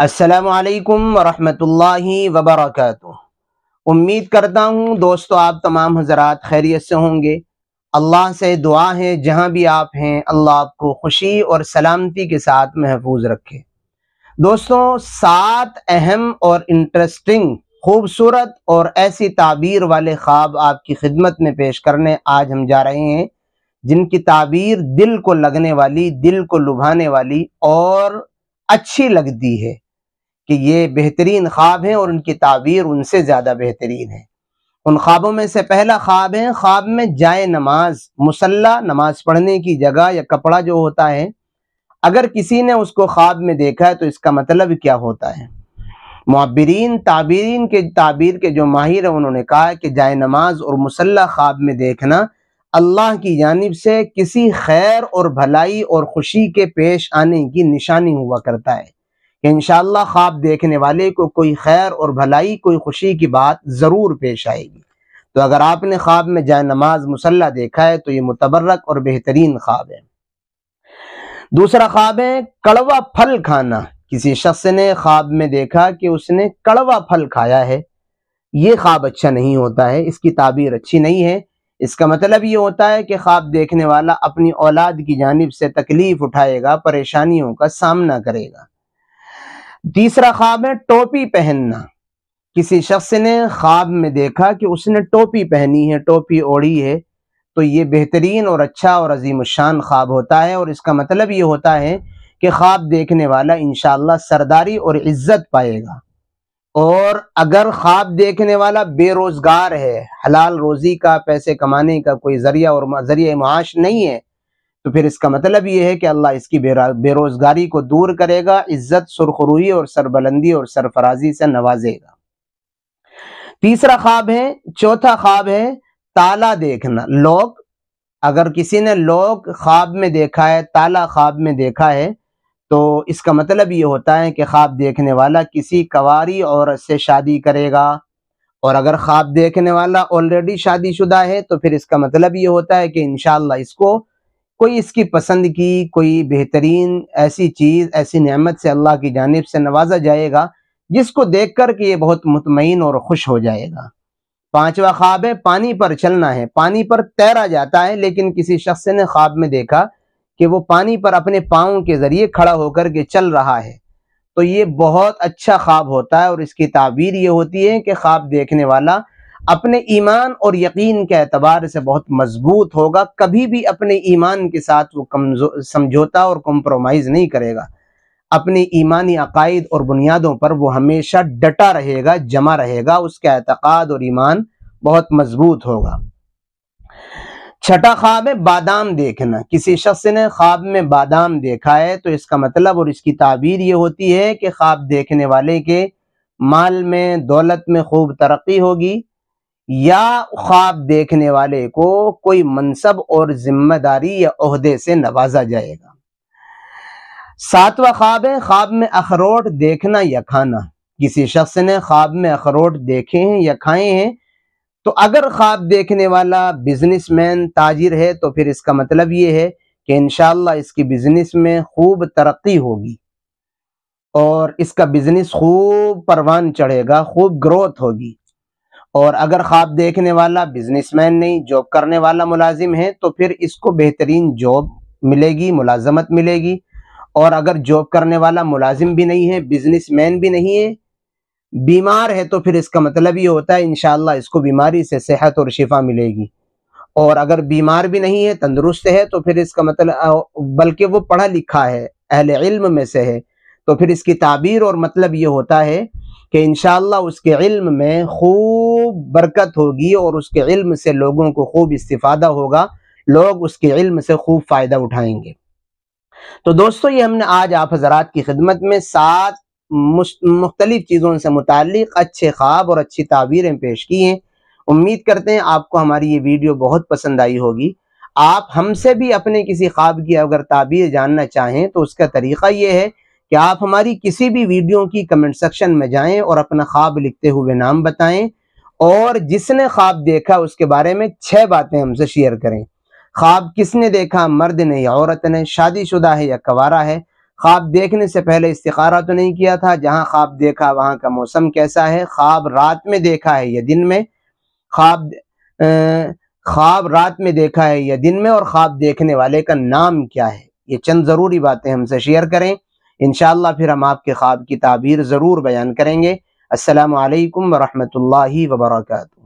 असलकम वरहमतुल्लाहि वबरकatuh उम्मीद करता हूँ दोस्तों आप तमाम हजरात खैरियत से होंगे अल्लाह से दुआ है जहाँ भी आप हैं अल्लाह आपको खुशी और सलामती के साथ महफूज रखे दोस्तों सात अहम और इंटरेस्टिंग खूबसूरत और ऐसी ताबीर वाले ख्वाब आपकी खिदमत में पेश करने आज हम जा रहे हैं जिनकी ताबीर दिल को लगने वाली दिल को लुभाने वाली और अच्छी लगती है कि ये बेहतरीन ख्वाब हैं और उनकी ताबीर उनसे ज़्यादा बेहतरीन है उन ख्वाबों में से पहला ख्वाब है ख्वाब में जाए नमाज मुसल्ला नमाज पढ़ने की जगह या कपड़ा जो होता है अगर किसी ने उसको ख्वाब में देखा है तो इसका मतलब क्या होता है मबरीन ताबीरीन के ताबीर के जो माहिर हैं उन्होंने कहा कि जाए नमाज और मुसल्ला ख्वाब में देखना अल्लाह की जानब से किसी खैर और भलाई और खुशी के पेश आने की निशानी हुआ करता है इन ख्वाब देखने वाले को कोई खैर और भलाई कोई खुशी की बात ज़रूर पेश आएगी तो अगर आपने ख्वाब में जाए नमाज मुसल्ला देखा है तो ये मुतबरक और बेहतरीन ख्वाब है दूसरा ख्वाब है कड़वा फल खाना किसी शख्स ने ख्वाब में देखा कि उसने कड़वा फल खाया है ये ख्वाब अच्छा नहीं होता है इसकी ताबीर अच्छी नहीं है इसका मतलब ये होता है कि ख्वाब देखने वाला अपनी औलाद की जानब से तकलीफ़ उठाएगा परेशानियों का सामना करेगा तीसरा ख्वाब है टोपी पहनना किसी शख्स ने ख्वाब में देखा कि उसने टोपी पहनी है टोपी ओढ़ी है तो ये बेहतरीन और अच्छा और अजीम शान ख्वाब होता है और इसका मतलब ये होता है कि ख्वाब देखने वाला इन सरदारी और इज्जत पाएगा और अगर ख्वाब देखने वाला बेरोज़गार है हलाल रोज़ी का पैसे कमाने का कोई ज़रिया और ज़रिए माश नहीं है तो फिर इसका मतलब ये है कि अल्लाह इसकी बेरोज़गारी को दूर करेगा इज्जत सुरखरुई और सरबलंदी और सरफराजी से नवाजेगा तीसरा ख्वाब है चौथा ख्वाब है ताला देखना लोग अगर किसी ने लोग ख्वाब में देखा है ताला ख्वाब में देखा है तो इसका मतलब ये होता है कि ख्वाब देखने वाला किसी कवारी औरत से शादी करेगा और अगर ख्वाब देखने वाला ऑलरेडी शादीशुदा है तो फिर इसका मतलब ये होता है कि इन इसको कोई इसकी पसंद की कोई बेहतरीन ऐसी चीज़ ऐसी नेमत से अल्लाह की जानब से नवाजा जाएगा जिसको देख कर के ये बहुत मुतमिन और खुश हो जाएगा पांचवा ख्वाब है पानी पर चलना है पानी पर तैरा जाता है लेकिन किसी शख्स ने ख्वाब में देखा कि वो पानी पर अपने पाँव के ज़रिए खड़ा होकर के चल रहा है तो ये बहुत अच्छा ख्वाब होता है और इसकी ताबीर ये होती है कि ख्वाब देखने वाला अपने ईमान और यकीन के अतबार से बहुत मजबूत होगा कभी भी अपने ईमान के साथ वो कमजोर समझौता और कॉम्प्रोमाइज़ नहीं करेगा अपने ईमानी अकायद और बुनियादों पर वो हमेशा डटा रहेगा जमा रहेगा उसके अतकाद और ईमान बहुत मजबूत होगा छठा ख्वाब है बादाम देखना किसी शख्स ने ख्वाब में बादाम देखा है तो इसका मतलब और इसकी ताबीर ये होती है कि ख्वाब देखने वाले के माल में दौलत में खूब तरक्की होगी या ख्वाब देखने वाले को कोई मनसब और जिम्मेदारी या अहदे से नवाजा जाएगा सातवा ख्वाब है ख्वाब में अखरोट देखना या खाना किसी शख्स ने ख्वाब में अखरोट देखे हैं या खाए हैं तो अगर ख्वाब देखने वाला बिजनेसमैन ताजिर है तो फिर इसका मतलब ये है कि इन इसकी बिजनेस में खूब तरक्की होगी और इसका बिजनेस खूब परवान चढ़ेगा खूब ग्रोथ होगी और अगर ख्वाब देखने वाला बिजनेसमैन नहीं जॉब करने वाला मुलाजिम है तो फिर इसको बेहतरीन जॉब मिलेगी मुलाजमत मिलेगी और अगर जॉब करने वाला मुलाजिम भी नहीं है बिजनेसमैन भी नहीं है बीमार है तो फिर इसका मतलब ये होता है इन इसको बीमारी से सेहत और शिफा मिलेगी और अगर बीमार भी नहीं है तंदुरुस्त है तो फिर इसका मतलब बल्कि वो पढ़ा लिखा है अहल इल्म में से है तो फिर इसकी ताबीर और मतलब ये होता है कि इन उसके इल्म में खूब बरकत होगी और उसके इल्म से लोगों को खूब इस्तीफादा होगा लोग उसके इल्म से खूब फ़ायदा उठाएंगे तो दोस्तों ये हमने आज आप हजरात की खिदमत में सात मुख्तलिफ चीज़ों से मुतक अच्छे ख्वाब और अच्छी ताबीरें पेश की हैं उम्मीद करते हैं आपको हमारी ये वीडियो बहुत पसंद आई होगी आप हमसे भी अपने किसी ख्वाब की अगर ताबीर जानना चाहें तो उसका तरीका ये है कि आप हमारी किसी भी वीडियो की कमेंट सेक्शन में जाएं और अपना ख्वाब लिखते हुए नाम बताएं और जिसने ख्वाब देखा उसके बारे में छह बातें हमसे शेयर करें ख्वाब किसने देखा मर्द ने या औरत ने शादीशुदा है या कवारा है ख्वाब देखने से पहले इस्तारा तो नहीं किया था जहाँ ख्वाब देखा वहाँ का मौसम कैसा है ख्वाब रात में देखा है या दिन में ख्वाब ख्वाब रात में देखा है या दिन में और ख्वाब देखने वाले का नाम क्या है ये चंद ज़रूरी बातें हमसे शेयर करें इन फिर हम आपके ख्वाब की ताबीर ज़रूर बयान करेंगे असलकम वरहमल वर्का